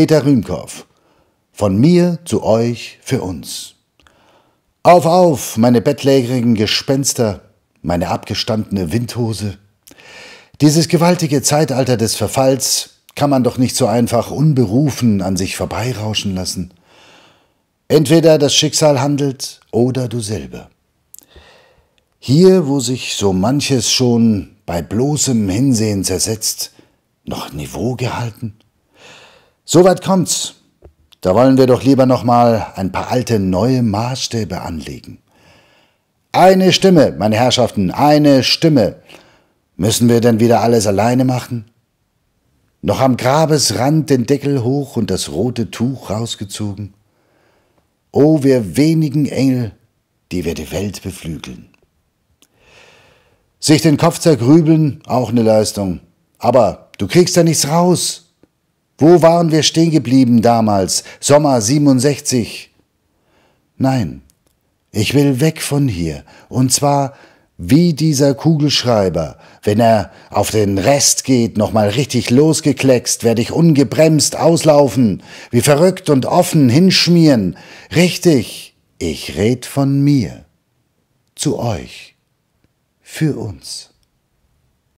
Peter Rühmkorff. Von mir zu euch für uns. Auf, auf, meine bettlägerigen Gespenster, meine abgestandene Windhose. Dieses gewaltige Zeitalter des Verfalls kann man doch nicht so einfach unberufen an sich vorbeirauschen lassen. Entweder das Schicksal handelt oder du selber. Hier, wo sich so manches schon bei bloßem Hinsehen zersetzt, noch Niveau gehalten? Soweit kommt's. Da wollen wir doch lieber nochmal ein paar alte neue Maßstäbe anlegen. Eine Stimme, meine Herrschaften, eine Stimme. Müssen wir denn wieder alles alleine machen? Noch am Grabesrand den Deckel hoch und das rote Tuch rausgezogen. O wir wenigen Engel, die wir die Welt beflügeln. Sich den Kopf zergrübeln, auch ne Leistung. Aber du kriegst da nichts raus, wo waren wir stehen geblieben damals, Sommer 67? Nein, ich will weg von hier, und zwar wie dieser Kugelschreiber. Wenn er auf den Rest geht, nochmal richtig losgekleckst, werde ich ungebremst auslaufen, wie verrückt und offen hinschmieren. Richtig, ich red von mir. Zu euch. Für uns.